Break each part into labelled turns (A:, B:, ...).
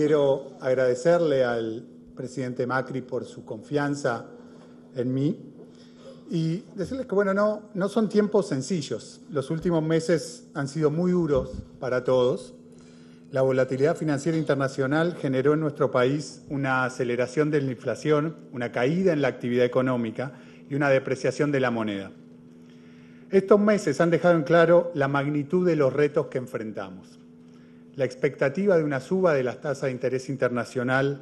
A: Quiero agradecerle al presidente Macri por su confianza en mí y decirles que, bueno, no, no son tiempos sencillos. Los últimos meses han sido muy duros para todos. La volatilidad financiera internacional generó en nuestro país una aceleración de la inflación, una caída en la actividad económica y una depreciación de la moneda. Estos meses han dejado en claro la magnitud de los retos que enfrentamos la expectativa de una suba de las tasas de interés internacional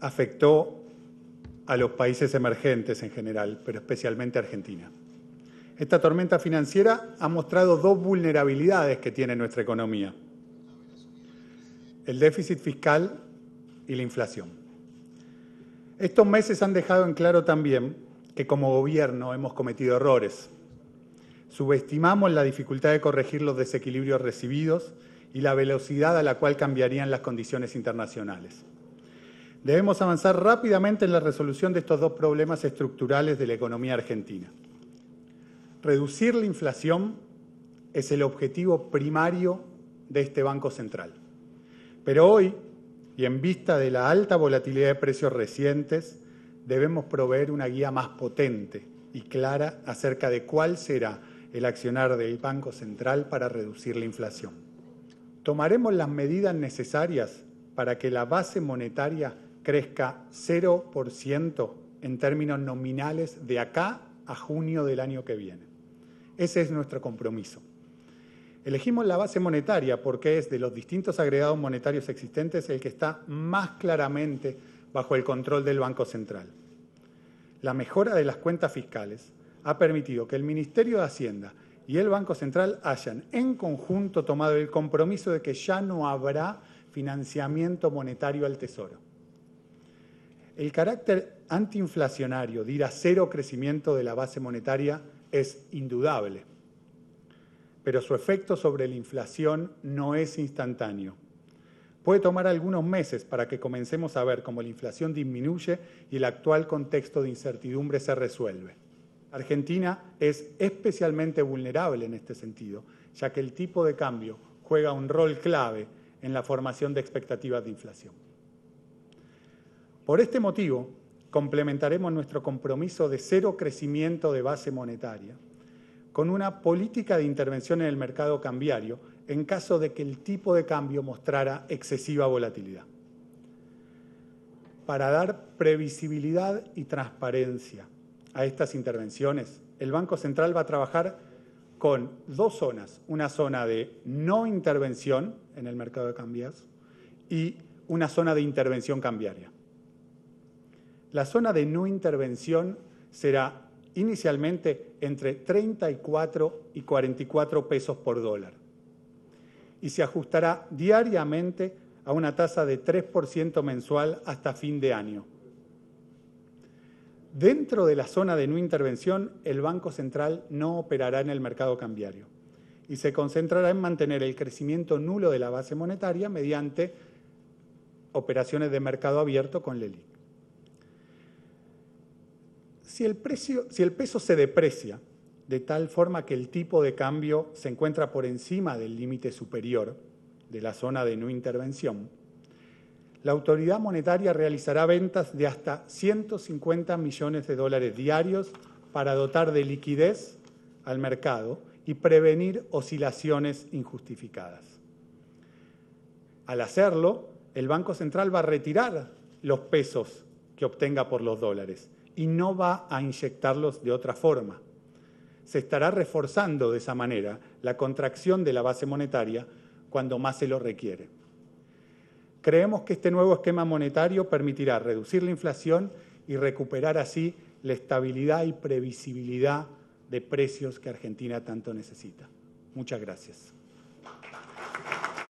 A: afectó a los países emergentes en general, pero especialmente a Argentina. Esta tormenta financiera ha mostrado dos vulnerabilidades que tiene nuestra economía, el déficit fiscal y la inflación. Estos meses han dejado en claro también que como gobierno hemos cometido errores. Subestimamos la dificultad de corregir los desequilibrios recibidos y la velocidad a la cual cambiarían las condiciones internacionales. Debemos avanzar rápidamente en la resolución de estos dos problemas estructurales de la economía argentina. Reducir la inflación es el objetivo primario de este Banco Central. Pero hoy, y en vista de la alta volatilidad de precios recientes, debemos proveer una guía más potente y clara acerca de cuál será el accionar del Banco Central para reducir la inflación tomaremos las medidas necesarias para que la base monetaria crezca 0% en términos nominales de acá a junio del año que viene. Ese es nuestro compromiso. Elegimos la base monetaria porque es de los distintos agregados monetarios existentes el que está más claramente bajo el control del Banco Central. La mejora de las cuentas fiscales ha permitido que el Ministerio de Hacienda y el Banco Central hayan en conjunto tomado el compromiso de que ya no habrá financiamiento monetario al Tesoro. El carácter antiinflacionario de ir a cero crecimiento de la base monetaria es indudable, pero su efecto sobre la inflación no es instantáneo. Puede tomar algunos meses para que comencemos a ver cómo la inflación disminuye y el actual contexto de incertidumbre se resuelve. Argentina es especialmente vulnerable en este sentido, ya que el tipo de cambio juega un rol clave en la formación de expectativas de inflación. Por este motivo, complementaremos nuestro compromiso de cero crecimiento de base monetaria con una política de intervención en el mercado cambiario en caso de que el tipo de cambio mostrara excesiva volatilidad. Para dar previsibilidad y transparencia a estas intervenciones, el Banco Central va a trabajar con dos zonas, una zona de no intervención en el mercado de cambios y una zona de intervención cambiaria. La zona de no intervención será inicialmente entre 34 y 44 pesos por dólar y se ajustará diariamente a una tasa de 3% mensual hasta fin de año. Dentro de la zona de no intervención, el Banco Central no operará en el mercado cambiario y se concentrará en mantener el crecimiento nulo de la base monetaria mediante operaciones de mercado abierto con LELIC. Si el, si el peso se deprecia de tal forma que el tipo de cambio se encuentra por encima del límite superior de la zona de no intervención, la autoridad monetaria realizará ventas de hasta 150 millones de dólares diarios para dotar de liquidez al mercado y prevenir oscilaciones injustificadas. Al hacerlo, el Banco Central va a retirar los pesos que obtenga por los dólares y no va a inyectarlos de otra forma. Se estará reforzando de esa manera la contracción de la base monetaria cuando más se lo requiere. Creemos que este nuevo esquema monetario permitirá reducir la inflación y recuperar así la estabilidad y previsibilidad de precios que Argentina tanto necesita. Muchas gracias.